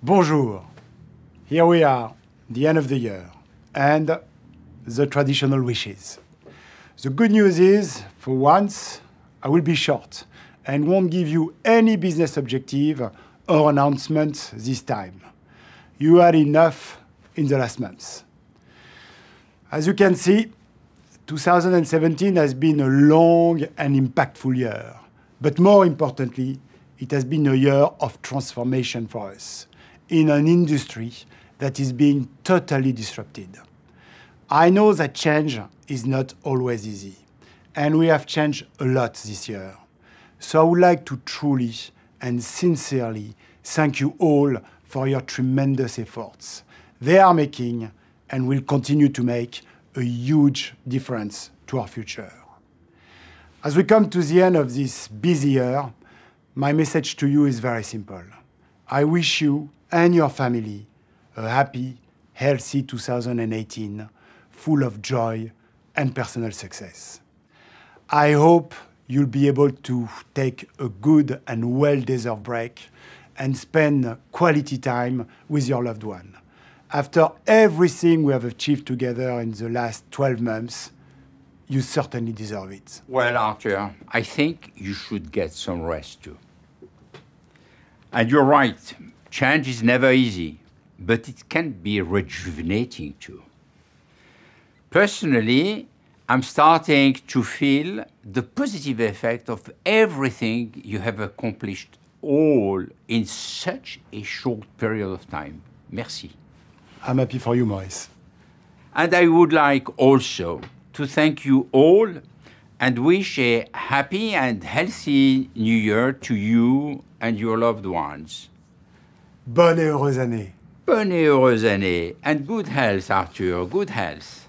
Bonjour. Here we are, the end of the year, and the traditional wishes. The good news is, for once, I will be short and won't give you any business objective or announcement this time. You had enough in the last months. As you can see, 2017 has been a long and impactful year. But more importantly, it has been a year of transformation for us in an industry that is being totally disrupted. I know that change is not always easy, and we have changed a lot this year. So I would like to truly and sincerely thank you all for your tremendous efforts. They are making and will continue to make a huge difference to our future. As we come to the end of this busy year, my message to you is very simple. I wish you and your family a happy, healthy 2018 full of joy and personal success. I hope you'll be able to take a good and well-deserved break and spend quality time with your loved one. After everything we have achieved together in the last 12 months, you certainly deserve it. Well, Arthur, I think you should get some rest too. And you're right, Change is never easy, but it can be rejuvenating too. Personally, I'm starting to feel the positive effect of everything you have accomplished all in such a short period of time. Merci. I'm happy for you, Maurice. And I would like also to thank you all and wish a happy and healthy new year to you and your loved ones. Bonne et heureuse année. Bonne et heureuse année. And good health, Arthur. Good health.